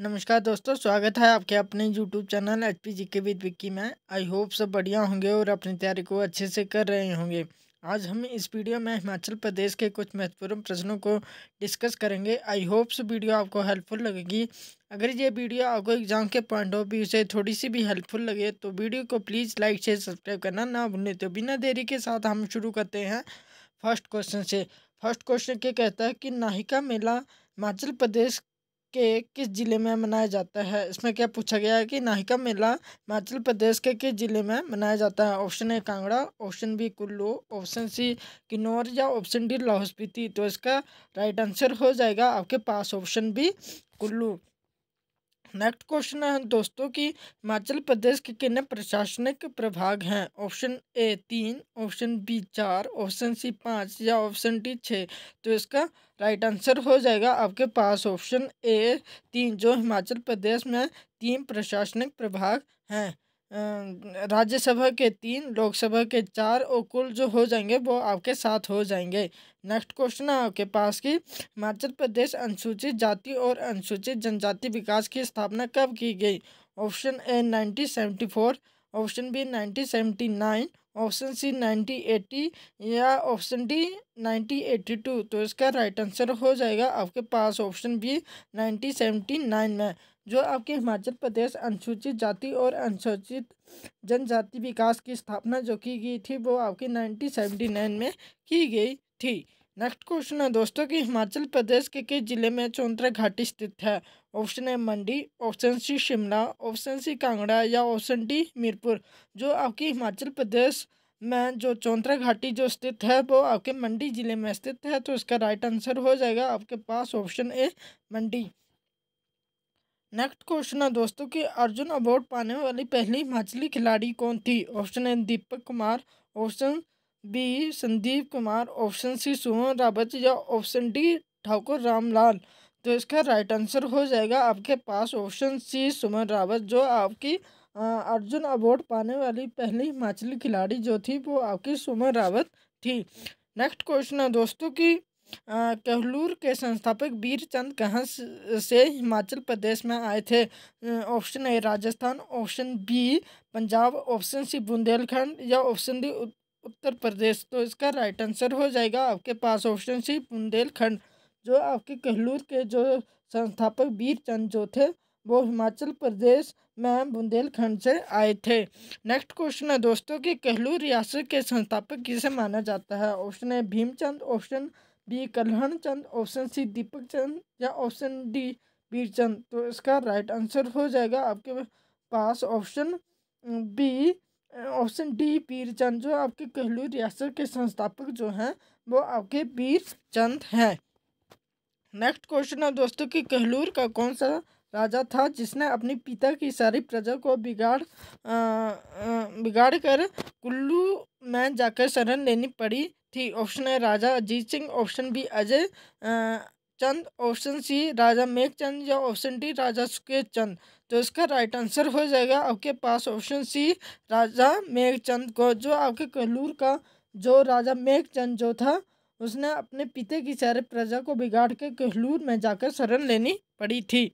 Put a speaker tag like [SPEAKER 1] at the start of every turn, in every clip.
[SPEAKER 1] नमस्कार दोस्तों स्वागत है आपके अपने YouTube channel H P G K with Vicky में आई होप सब बढ़िया होंगे और अपनी तैयारी को अच्छे से कर रहे होंगे आज हम इस वीडियो में हिमाचल प्रदेश के कुछ महत्वपूर्ण प्रश्नों को डिस्कस करेंगे आई होप सो वीडियो आपको हेल्पफुल लगेगी अगर ये वीडियो आपको एग्जाम के पॉइंट ऑफ व्यू से थोड़ी सी भी हेल्पफुल लगे तो वीडियो को प्लीज़ लाइक शेयर सब्सक्राइब करना ना भूलें तो बिना देरी के साथ हम शुरू करते हैं फर्स्ट क्वेश्चन से फर्स्ट क्वेश्चन क्या कहता है कि नाहिका मेला हिमाचल प्रदेश के किस जिले में मनाया जाता है इसमें क्या पूछा गया है कि नाहिका मेला हिमाचल प्रदेश के किस जिले में मनाया जाता है option A Kangra option B Kullu option C Kinnaur या ऑप्शन डी लाहौल स्पीति तो इसका राइट आंसर हो जाएगा आपके पास option B Kullu next question है दोस्तों कि हिमाचल प्रदेश के किन प्रशासनिक प्रभाग हैं ऑप्शन ए तीन ऑप्शन बी चार ऑप्शन सी पाँच या ऑप्शन डी छः तो इसका राइट आंसर हो जाएगा आपके पास ऑप्शन ए तीन जो हिमाचल प्रदेश में तीन प्रशासनिक प्रभाग हैं राज्यसभा के तीन लोकसभा के चार और कुल जो हो जाएंगे वो आपके साथ हो जाएंगे नेक्स्ट क्वेश्चन है आपके पास की हिमाचल प्रदेश अनुसूचित जाति और अनुसूचित जनजाति विकास की स्थापना कब की गई option A nineteen seventy four option B nineteen seventy nine option C nineteen eighty या option D nineteen eighty two तो इसका राइट आंसर हो जाएगा आपके पास option B nineteen seventy nine में जो आपके हिमाचल प्रदेश अनुसूचित जाति और अनुसूचित जनजाति विकास की स्थापना जो की गई थी वो आपकी नाइनटीन सेवेंटी नाइन में की गई थी नेक्स्ट क्वेश्चन है दोस्तों कि हिमाचल प्रदेश के किस जिले में चौंतरा घाटी स्थित है ऑप्शन है Mandi option C Shimla option C Kangra या ऑप्शन डी मीरपुर जो आपकी हिमाचल प्रदेश में जो चौंतरा घाटी जो स्थित है वो आपके मंडी जिले में स्थित है तो इसका राइट आंसर हो जाएगा आपके पास option A Mandi next question है दोस्तों कि अर्जुन अवार्ड पाने वाली पहली हिमाचली खिलाड़ी कौन थी option A Deepak Kumar option B Sandeep Kumar option C Suman Rawat या ऑप्शन डी ठाकुर रामलाल तो इसका राइट आंसर हो जाएगा आपके पास ऑप्शन सी सुमन रावत जो आपकी अर्जुन अवार्ड पाने वाली पहली हिमाचली खिलाड़ी जो थी वो आपकी सुमन रावत थी नेक्स्ट क्वेश्चन है दोस्तों की कहलूर के संस्थापक वीर चंद से हिमाचल प्रदेश में आए थे option A Rajasthan option B Punjab option C Bundelkhand या ऑप्शन डी उत्तर प्रदेश तो इसका राइट आंसर हो जाएगा आपके पास ऑप्शन सी बुंदेलखंड जो आपके कहलूर के जो संस्थापक वीर चंद जो थे वो हिमाचल प्रदेश में बुंदेलखंड से आए थे नेक्स्ट क्वेश्चन है दोस्तों कि कहलूर रियासत के संस्थापक किसे माना जाता है ऑप्शन है Bhimchand option B Kalhan Chand option C Deepak Chand या ऑप्शन डी बीरचंद चंद तो इसका राइट आंसर हो जाएगा आपके पास option B option D Pirchand Chand जो आपके कहलू रियासत के संस्थापक जो हैं वो आपके पीर चंद हैं नेक्स्ट क्वेश्चन है दोस्तों कि कहलूर का कौन सा राजा था जिसने अपने पिता की सारी प्रजा को बिगाड़ बिगाड़ कर कुल्लू में जाकर शरण लेनी पड़ी थी ऑप्शन है Raja Ajit Singh option B Ajay Chand option C Raja Meghchand या ऑप्शन डी राजा सुकेत चंद तो इसका राइट आंसर हो जाएगा आपके पास ऑप्शन सी राजा मेघचंद को जो आपके कलूर का जो राजा मेघचंद जो था उसने अपने पिता की सारे प्रजा को बिगाड़ के कहलूर में जाकर शरण लेनी पड़ी थी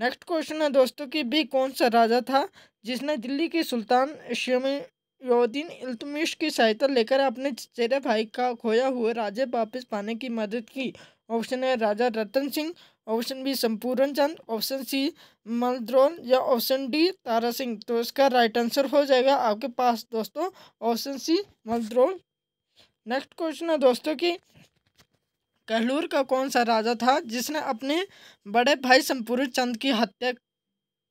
[SPEAKER 1] नेक्स्ट क्वेश्चन है दोस्तों कि भी कौन सा राजा था जिसने दिल्ली के सुल्तान योद्दीन इल्तुमिश की सहायता लेकर अपने चचेरे भाई का खोया हुआ राजे वापस पाने की मदद की ऑप्शन है Raja Ratan Singh option B Sampuran Chand option C मलद्रोन या ऑप्शन डी तारा सिंह तो इसका राइट आंसर हो जाएगा आपके पास दोस्तों ऑप्शन सी मलद्रोन नेक्स्ट क्वेश्चन है दोस्तों की कहलूर का कौन सा राजा था जिसने अपने बड़े भाई संपूर्ण चंद की हत्या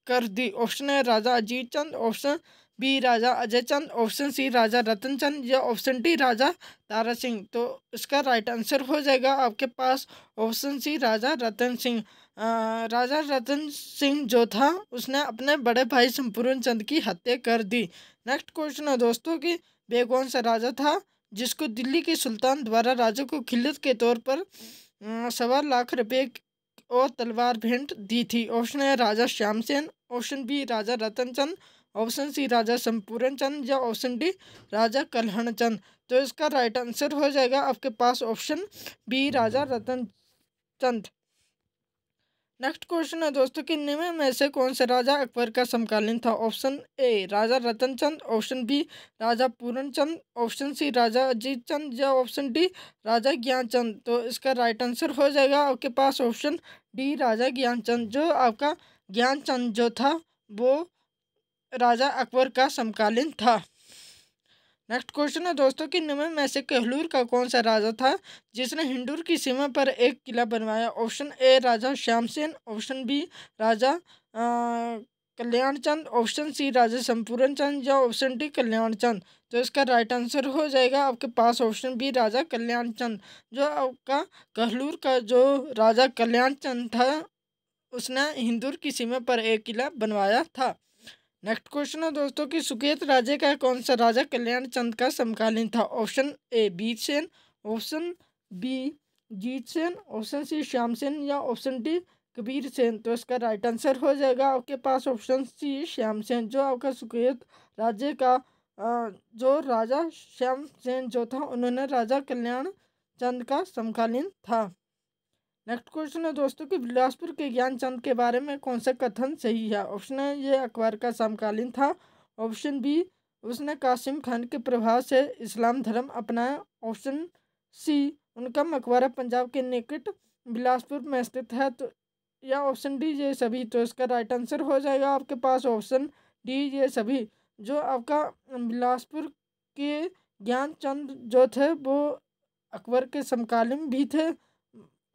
[SPEAKER 1] कर दी ऑप्शन है Raja Ajit Chand option B Raja Ajay Chand option C Raja Ratan Chand या ऑप्शन डी राजा तारा सिंह तो इसका राइट आंसर हो जाएगा आपके पास ऑप्शन सी राजा रतन सिंह राजा रतन सिंह जो था उसने अपने बड़े भाई संपूर्ण चंद की हत्या कर दी नेक्स्ट क्वेश्चन है दोस्तों कि वे कौन सा राजा था जिसको दिल्ली के सुल्तान द्वारा राजा को खिलत के तौर पर सवा लाख रुपये और तलवार भेंट दी थी ऑप्शन है Raja Shyam Sen option B Raja Ratan Chand option C Raja Sampuran Chand या ऑप्शन डी राजा कल्हण चंद तो इसका राइट आंसर हो जाएगा आपके पास option B Raja Ratan Chand next question है दोस्तों कि निम्न में से कौन सा राजा अकबर का समकालीन था option A Raja Ratan Chand option B Raja Puran Chand option C Raja Ajit Chand या ऑप्शन डी राजा ज्ञान चंद तो इसका राइट आंसर हो जाएगा आपके पास ऑप्शन डी राजा ज्ञान चंद जो आपका ज्ञान चंद जो था वो राजा अकबर का समकालीन था नेक्स्ट क्वेश्चन है दोस्तों कि निम्न में से कहलूर का कौन सा राजा था जिसने हिंडूर की सीमा पर एक किला बनवाया option A Raja Shyamsen option B Raja Kalyanchand option C Raja Sampuran Chand या ऑप्शन डी कल्याणचंद तो इसका राइट आंसर हो जाएगा आपके पास ऑप्शन बी राजा कल्याणचंद जो आपका कहलूर का जो राजा कल्याणचंद था उसने हिंदूर की सीमा पर एक किला बनवाया था नेक्स्ट क्वेश्चन है दोस्तों कि सुकेत राजे का कौन सा राजा कल्याण चंद का समकालीन था option A Sen option B Jeet Sen option C Shyam Sen या ऑप्शन डी कबीर सेन तो इसका राइट आंसर हो जाएगा आपके पास ऑप्शन सी श्याम सेन जो आपका सुकेत राज्य का जो राजा श्याम सेन जो था उन्होंने राजा कल्याण चंद का समकालीन था नेक्स्ट क्वेश्चन है दोस्तों कि बिलासपुर के ज्ञान चंद के बारे में कौन सा कथन सही है ऑप्शन है ये अकबर का समकालीन था ऑप्शन बी उसने कासिम खान के प्रभाव से इस्लाम धर्म अपनाया ऑप्शन सी उनका मकबरा पंजाब के निकट बिलासपुर में स्थित है तो या ऑप्शन डी ये सभी तो इसका राइट आंसर हो जाएगा आपके पास ऑप्शन डी ये सभी जो आपका बिलासपुर के ज्ञान चंद जो थे वो अकबर के समकालीन भी थे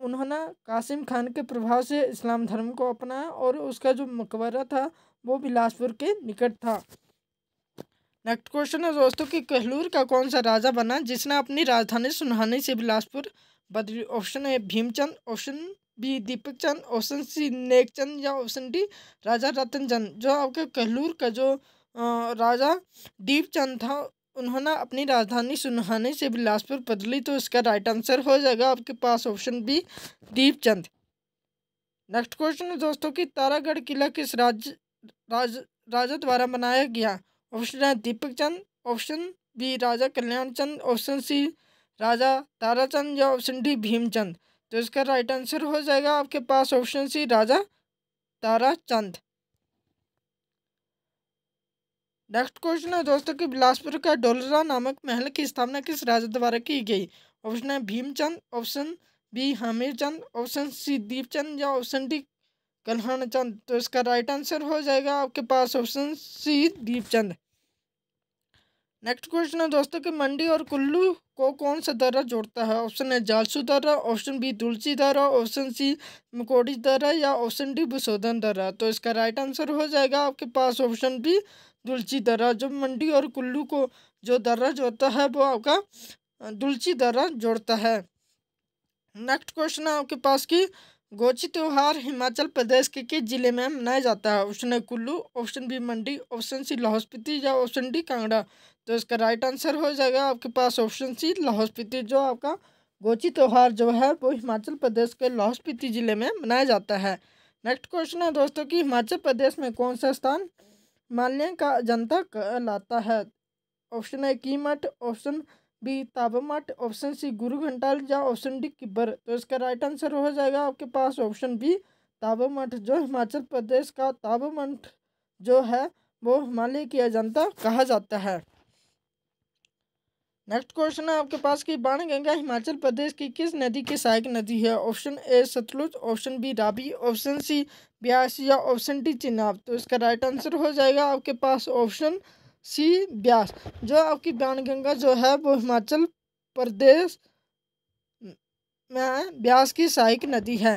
[SPEAKER 1] उन्होंने कासिम खान के प्रभाव से इस्लाम धर्म को अपनाया और उसका जो मकबरा था वो बिलासपुर के निकट था नेक्स्ट क्वेश्चन है दोस्तों कि कहलूर का कौन सा राजा बना जिसने अपनी राजधानी सुनहानी से बिलासपुर बदली option A Bhimchand option B Deepak Chand option C Nekchand या ऑप्शन डी राजा रतन चंद जो आपके कहलूर का जो राजा दीपचंद था उन्होंने अपनी राजधानी सुनहानी से बिलासपुर बदली तो इसका राइट आंसर हो जाएगा आपके पास option B Deepchand next question है दोस्तों कि तारागढ़ किला किस राज्य राज, राजा द्वारा बनाया गया ऑप्शन है Deepak Chand option B Raja Kalyan Chand option C Raja Tarachand या ऑप्शन डी भीमचंद तो इसका राइट आंसर हो जाएगा आपके पास option C Raja Tarachand next question है दोस्तों कि बिलासपुर का डोलरा नामक महल की स्थापना किस राजा द्वारा की गई ऑप्शन है Bhimchand option B Hamir Chand option C Deepchand या ऑप्शन डी कल्हण चंद तो इसका राइट आंसर हो जाएगा आपके पास option C Deepchand next question है दोस्तों कि मंडी और कुल्लू को कौन सा दर्रा जोड़ता है ऑप्शन है जालसू दर्रा ऑप्शन बी तुलसी दर्रा ऑप्शन सी मकोड़ी दर्रा या ऑप्शन डी बसोधन दर्रा तो इसका राइट आंसर हो जाएगा आपके पास ऑप्शन बी दुलची दर्रा जब मंडी और कुल्लू को जो दर्रा जोड़ता है वो आपका दुलची दर्रा जोड़ता है नेक्स्ट क्वेश्चन है आपके पास की गोची त्यौहार हिमाचल प्रदेश के किस जिले में मनाया जाता है ऑप्शन है Kullu option B Mandi option C Lahaul Spiti या ऑप्शन डी कांगड़ा तो इसका राइट आंसर हो जाएगा आपके पास ऑप्शन सी लाहौल स्पीति जो आपका गोची त्यौहार जो है वो हिमाचल प्रदेश के लाहौल स्पीति जिले में मनाया जाता है नेक्स्ट क्वेश्चन है दोस्तों की हिमाचल प्रदेश में कौन सा स्थान हिमालय का अजंता कहलाता है ऑप्शन ए कीमठ ऑप्शन बी मठ ऑप्शन सी गुरु घंटाल या ऑप्शन डी किब्बर तो इसका राइट आंसर हो जाएगा आपके पास ऑप्शन बी मठ जो हिमाचल प्रदेश का ताबमठ जो है वो हिमालय की अजंता कहा जाता है नेक्स्ट क्वेश्चन है आपके पास कि बाण गंगा हिमाचल प्रदेश की किस नदी की सहायक नदी है option A Sutlej option B Ravi option C Beas या ऑप्शन डी चिनाब तो इसका राइट आंसर हो जाएगा आपके पास ऑप्शन सी ब्यास जो आपकी बाण गंगा जो है वो हिमाचल प्रदेश में ब्यास की सहायक नदी है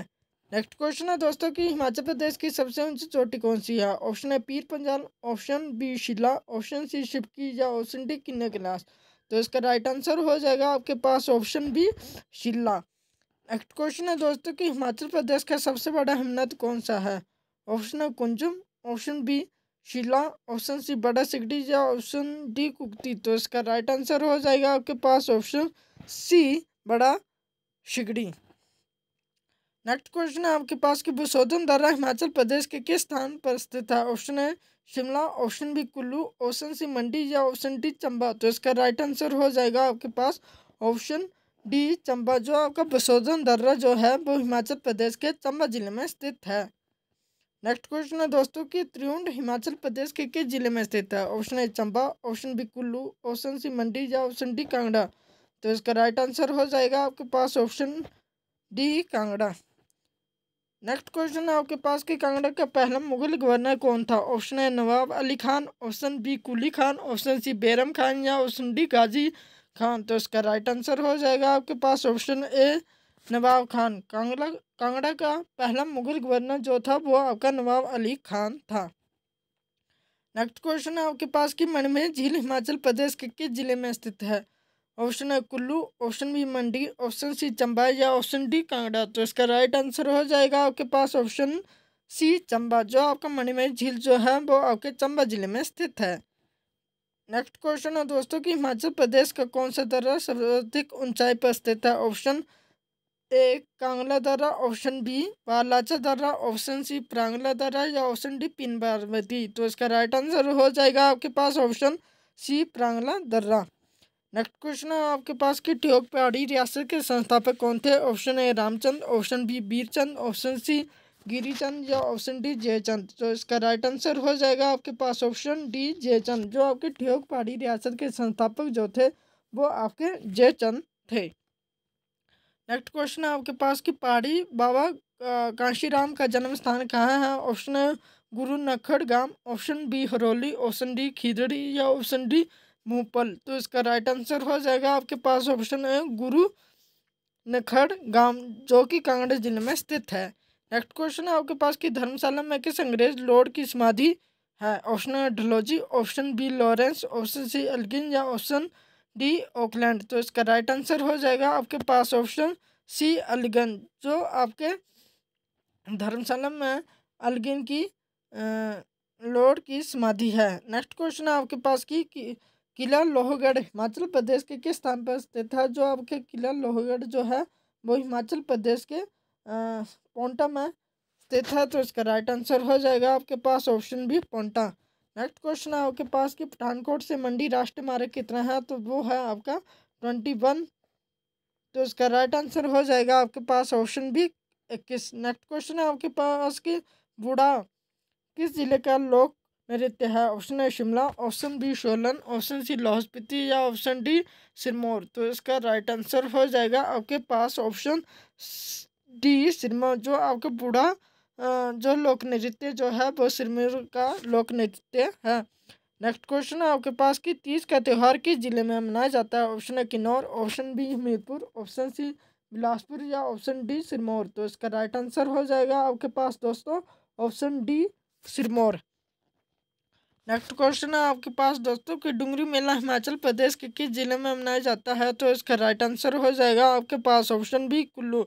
[SPEAKER 1] नेक्स्ट क्वेश्चन है दोस्तों कि हिमाचल प्रदेश की सबसे ऊंची चोटी कौन सी है ऑप्शन है Pir Panjal option B Shilla option C Shipki या ऑप्शन डी किन्ने कैलाश तो इसका राइट आंसर हो जाएगा आपके पास option B Shilla next question है दोस्तों कि हिमाचल प्रदेश का सबसे बड़ा हिमनद कौन सा है ऑप्शन है Kunzum option B Shilla option C Bara Shigri या ऑप्शन डी कुकती तो इसका राइट आंसर हो जाएगा आपके पास ऑप्शन सी बड़ा शिगडी नेक्स्ट क्वेश्चन है आपके पास कि विशोधन दर्रा हिमाचल प्रदेश के किस स्थान पर स्थित है ऑप्शन है Shimla option B Kullu option C Mandi या ऑप्शन डी चंबा तो इसका राइट आंसर हो जाएगा आपके पास ऑप्शन डी चंबा जो आपका विशोधन दर्रा जो है वो हिमाचल प्रदेश के चंबा जिले में स्थित है नेक्स्ट क्वेश्चन है दोस्तों कि त्रिउंड हिमाचल प्रदेश के किस जिले में स्थित है option A Chamba option B Kullu option C Mandi या ऑप्शन डी कांगड़ा तो इसका राइट आंसर हो जाएगा आपके पास option D Kangra next question है आपके पास कि कांगड़ा का पहला मुगल गवर्नर कौन था ऑप्शन है Nawab Ali Khan option B Quli Khan option C Bairam Khan या ऑप्शन डी गाजी खान तो इसका राइट आंसर हो जाएगा आपके पास ऑप्शन ए नवाब खान कांगड़ा कांगड़ा का पहला मुगल गवर्नर जो था वो आपका नवाब अली खान था नेक्स्ट क्वेश्चन है आपके पास कि मणमेह झील हिमाचल प्रदेश के किस जिले में स्थित है ऑप्शन है Kullu option B Mandi option C Chamba या ऑप्शन डी कांगड़ा तो इसका राइट आंसर हो जाएगा आपके पास ऑप्शन सी चंबा जो आपका मणिमय झील जो है वो आपके चंबा जिले में स्थित है नेक्स्ट क्वेश्चन है दोस्तों कि हिमाचल प्रदेश का कौन सा दर्रा सर्वाधिक ऊंचाई पर स्थित है ऑप्शन ए कांगला दर्रा ऑप्शन बी बालाचा दर्रा ऑप्शन सी प्रांगला दर्रा या ऑप्शन डी पिन तो इसका राइट आंसर हो जाएगा आपके पास ऑप्शन सी प्रांगला दर्रा नेक्स्ट क्वेश्चन है आपके पास कि ठियोग पहाड़ी रियासत के संस्थापक कौन थे option A Ramchand option B Birchand option C Girichand या ऑप्शन डी जयचंद तो इसका राइट आंसर हो जाएगा आपके पास ऑप्शन डी जयचंद जो आपके ठियोग पहाड़ी रियासत के संस्थापक जो थे वो आपके जयचंद थे नेक्स्ट क्वेश्चन है आपके पास कि पहाड़ी बाबा कांशीराम का जन्म स्थान कहाँ है ऑप्शन ए गुरु नखड़ गांव option B Haroli option D खिदड़ी या ऑप्शन डी मुपल तो इसका राइट आंसर हो जाएगा आपके पास ऑप्शन है गुरु नखड़ गांव जो कि कांगड़ा जिले में स्थित है नेक्स्ट क्वेश्चन है आपके पास कि धर्मशाला में किस अंग्रेज लॉर्ड की समाधि है ऑप्शन है ढलोजी option B Lawrence option C Elgin या ऑप्शन डी ऑकलैंड तो इसका राइट आंसर हो जाएगा आपके पास ऑप्शन सी अलगन जो आपके धर्मशाला में अलगिन की लॉर्ड की समाधि है नेक्स्ट क्वेश्चन है आपके पास की, की किला लोहगढ़ हिमाचल प्रदेश के किस स्थान पर स्थित है जो आपके किला लोहगढ़ जो है वो हिमाचल प्रदेश के पोंटा में स्थित है तो इसका राइट आंसर हो जाएगा आपके पास ऑप्शन भी पोंटा नेक्स्ट क्वेश्चन है आपके पास कि पठानकोट से मंडी राष्ट्रीय मार्ग कितना है तो वो है आपका ट्वेंटी वन तो इसका राइट आंसर हो जाएगा आपके पास ऑप्शन भी इक्कीस नेक्स्ट क्वेश्चन है आपके पास कि बूढ़ा किस जिले का लोक नृत्य है ऑप्शन है Shimla option B Solan option C Lahaul Spiti या ऑप्शन डी सिरमौर तो इसका राइट आंसर हो जाएगा आपके पास ऑप्शन डी सिरमौर जो आपका बूढ़ा जो लोक नृत्य जो है वो सिरमौर का लोक नृत्य है नेक्स्ट क्वेश्चन है आपके पास कि तीज का त्यौहार किस जिले में मनाया जाता है ऑप्शन है Kinnaur option B Hamirpur option C Bilaspur या ऑप्शन डी सिरमौर तो इसका राइट आंसर हो जाएगा आपके पास दोस्तों option D Sirmaur next question है आपके पास दोस्तों कि डुंगरी मेला हिमाचल प्रदेश के किस ज़िले में मनाया जाता है तो इसका राइट आंसर हो जाएगा आपके पास ऑप्शन भी कुल्लू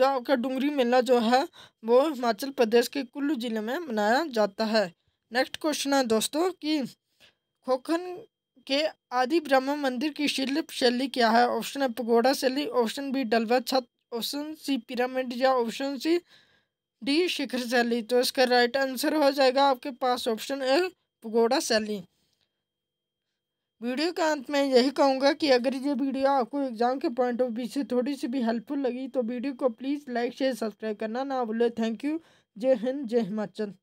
[SPEAKER 1] जो आपका डुंगरी मेला जो है वो हिमाचल प्रदेश के कुल्लू ज़िले में मनाया जाता है नेक्स्ट क्वेश्चन है दोस्तों कि खोखन के आदि ब्रह्म मंदिर की शिल्प शैली क्या है ऑप्शन है पगोड़ा शैली ऑप्शन बी डलवा छत ऑप्शन सी पिरामिड या ऑप्शन सी डी शिखर शैली तो इसका राइट आंसर हो जाएगा आपके पास ऑप्शन ए पगोड़ा शैली वीडियो के अंत में यही कहूँगा कि अगर ये वीडियो आपको एग्ज़ाम के पॉइंट ऑफ व्यू से थोड़ी सी भी हेल्पफुल लगी तो वीडियो को प्लीज़ लाइक शेयर सब्सक्राइब करना ना भूलें थैंक यू जय हिंद जय हिमाचल